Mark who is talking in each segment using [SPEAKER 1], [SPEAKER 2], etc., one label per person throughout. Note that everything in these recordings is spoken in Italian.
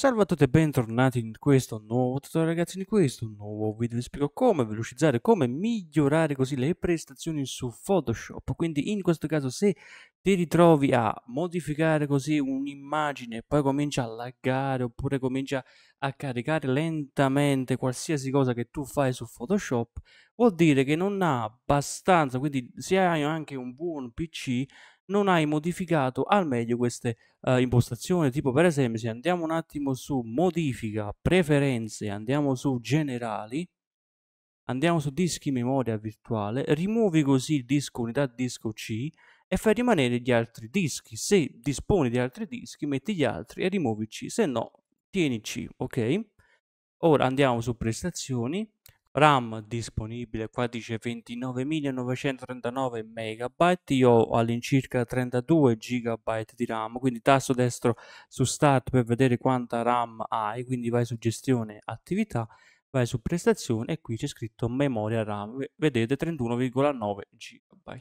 [SPEAKER 1] Salve a tutti e bentornati in questo nuovo tutorial ragazzi, in questo nuovo video vi spiego come velocizzare, come migliorare così le prestazioni su Photoshop, quindi in questo caso se ti ritrovi a modificare così un'immagine e poi comincia a laggare oppure comincia a caricare lentamente qualsiasi cosa che tu fai su Photoshop, vuol dire che non ha abbastanza, quindi se hai anche un buon PC non hai modificato al meglio queste uh, impostazioni. Tipo, per esempio, se andiamo un attimo su modifica, preferenze, andiamo su generali, andiamo su dischi memoria virtuale, rimuovi così il disco unità disco C e fai rimanere gli altri dischi. Se disponi di altri dischi, metti gli altri e rimuovi C, se no, tieni C, ok? Ora andiamo su prestazioni, RAM disponibile qua dice 29.939 MB, io ho all'incirca 32 GB di RAM, quindi tasto destro su Start per vedere quanta RAM hai, quindi vai su gestione attività, vai su prestazione e qui c'è scritto memoria RAM, vedete 31,9 GB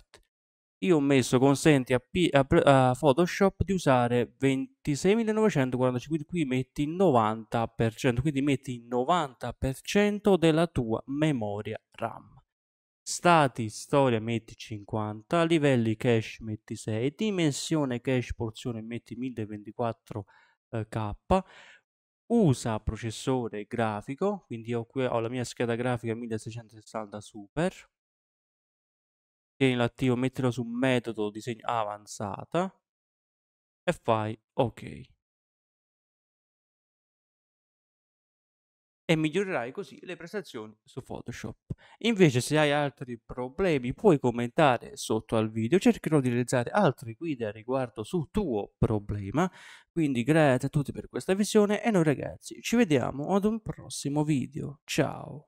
[SPEAKER 1] io ho messo consenti a, P- a, a Photoshop di usare 26.945, quindi qui metti il 90%, quindi metti il 90% della tua memoria RAM. Stati, storia metti 50, livelli cache metti 6, dimensione cache porzione metti 1024k, eh, usa processore grafico, quindi ho, qui, ho la mia scheda grafica 1660 Super, tieni l'attivo, mettilo su metodo disegno avanzata e fai ok. E migliorerai così le prestazioni su Photoshop. Invece se hai altri problemi puoi commentare sotto al video, cercherò di realizzare altre guide a riguardo sul tuo problema, quindi grazie a tutti per questa visione e noi ragazzi ci vediamo ad un prossimo video, ciao!